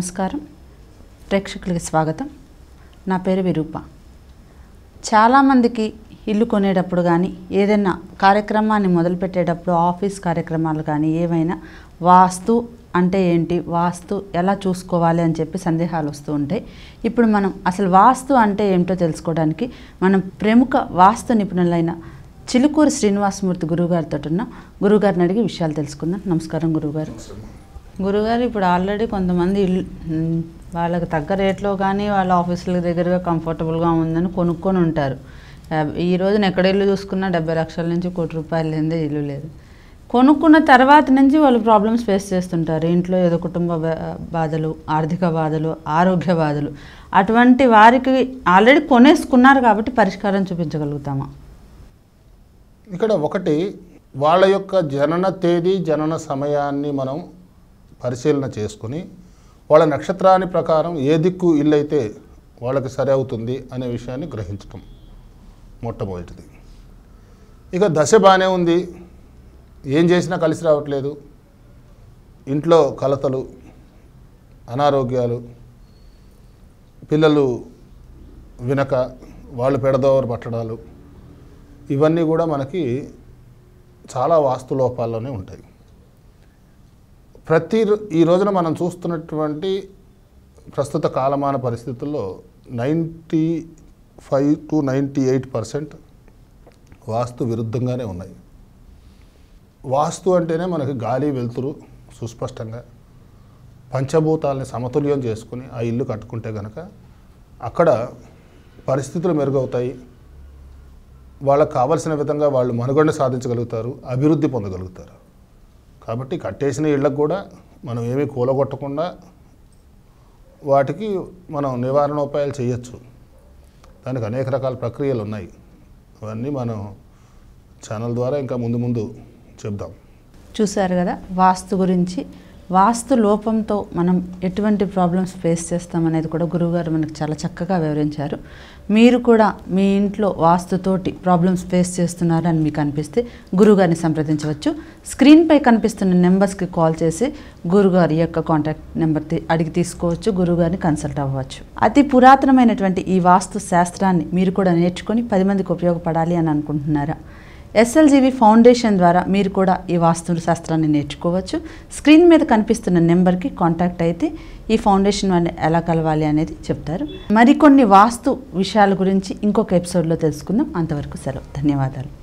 నమస్కారం ప్రేక్షకులకి స్వాగతం నా పేరు విరూప చాలామందికి ఇల్లు కొనేటప్పుడు కానీ ఏదైనా కార్యక్రమాన్ని మొదలుపెట్టేటప్పుడు ఆఫీస్ కార్యక్రమాలు కానీ ఏవైనా వాస్తు అంటే ఏంటి వాస్తు ఎలా చూసుకోవాలి అని చెప్పి సందేహాలు వస్తూ ఉంటాయి ఇప్పుడు మనం అసలు వాస్తు అంటే ఏమిటో తెలుసుకోవడానికి మనం ప్రముఖ వాస్తు నిపుణులైన చిలుకూరు శ్రీనివాసమూర్తి గురువుగారితో ఉన్న గురువుగారిని అడిగి విషయాలు తెలుసుకుందాం నమస్కారం గురువుగారు గురుగారు ఇప్పుడు ఆల్రెడీ కొంతమంది వాళ్ళకి తగ్గ రేట్లో కానీ వాళ్ళ ఆఫీసుల దగ్గరగా కంఫర్టబుల్గా ఉందని కొనుక్కొని ఉంటారు ఈ రోజున ఎక్కడ ఇల్లు చూసుకున్నా డెబ్బై లక్షల నుంచి కోటి రూపాయలు లేదే ఇల్లు లేదు కొనుక్కున్న తర్వాత నుంచి వాళ్ళు ప్రాబ్లమ్స్ ఫేస్ చేస్తుంటారు ఇంట్లో ఏదో కుటుంబ బాధలు ఆర్థిక బాధలు ఆరోగ్య బాధలు అటువంటి వారికి ఆల్రెడీ కొనేసుకున్నారు కాబట్టి పరిష్కారం చూపించగలుగుతామా ఇక్కడ ఒకటి వాళ్ళ యొక్క జనన తేదీ జనన సమయాన్ని మనం పరిశీలన చేసుకుని వాళ్ళ నక్షత్రాన్ని ప్రకారం ఏ దిక్కు ఇల్లు అయితే వాళ్ళకి సరి అవుతుంది అనే విషయాన్ని గ్రహించటం మొట్టమొదటిది ఇక దశ బాగానే ఉంది ఏం చేసినా కలిసి రావట్లేదు ఇంట్లో కలతలు అనారోగ్యాలు పిల్లలు వినక వాళ్ళు పెడదోవరు పట్టడాలు ఇవన్నీ కూడా మనకి చాలా వాస్తు లోపాల్లోనే ఉంటాయి ప్రతి ఈ రోజున మనం చూస్తున్నటువంటి ప్రస్తుత కాలమాన పరిస్థితుల్లో ninety five to ninety eight percent vastu విరుద్ధంగానే ఉన్నాయి వాస్తు అంటేనే మనకి గాలి వెలుతురు సుస్పష్టంగా పంచభూతాలని సమతుల్యం చేసుకుని ఆ ఇల్లు కట్టుకుంటే కనుక అక్కడ పరిస్థితులు మెరుగవుతాయి వాళ్ళకు కావలసిన విధంగా వాళ్ళు మనుగడను సాధించగలుగుతారు అభివృద్ధి పొందగలుగుతారు కాబట్టి కట్టేసిన ఇళ్ళకు కూడా మనం ఏమీ కూలగొట్టకుండా వాటికి మనం నివారణోపాయాలు చేయొచ్చు దానికి అనేక రకాల ప్రక్రియలు ఉన్నాయి అవన్నీ మనం ఛానల్ ద్వారా ఇంకా ముందు ముందు చెప్దాం చూశారు కదా వాస్తు గురించి వాస్తు లోపంతో మనం ఎటువంటి ప్రాబ్లమ్స్ ఫేస్ చేస్తామనేది కూడా గురువుగారు మనకు చాలా చక్కగా వివరించారు మీరు కూడా మీ ఇంట్లో వాస్తుతోటి ప్రాబ్లమ్స్ ఫేస్ చేస్తున్నారని మీకు అనిపిస్తే గురువుగారిని సంప్రదించవచ్చు స్క్రీన్పై కనిపిస్తున్న నెంబర్స్కి కాల్ చేసి గురుగారి యొక్క కాంటాక్ట్ నెంబర్ అడిగి తీసుకోవచ్చు గురువుగారిని కన్సల్ట్ అవ్వచ్చు అతి పురాతనమైనటువంటి ఈ వాస్తు శాస్త్రాన్ని మీరు కూడా నేర్చుకొని పది మందికి ఉపయోగపడాలి అని అనుకుంటున్నారా ఎస్ఎల్జీవి ఫౌండేషన్ ద్వారా మీరు కూడా ఈ వాస్తు శాస్త్రాన్ని నేర్చుకోవచ్చు స్క్రీన్ మీద కనిపిస్తున్న నెంబర్కి కాంటాక్ట్ అయితే ఈ ఫౌండేషన్ వారిని ఎలా కలవాలి అనేది చెప్తారు మరికొన్ని వాస్తు విషయాల గురించి ఇంకొక ఎపిసోడ్లో తెలుసుకుందాం అంతవరకు సెలవు ధన్యవాదాలు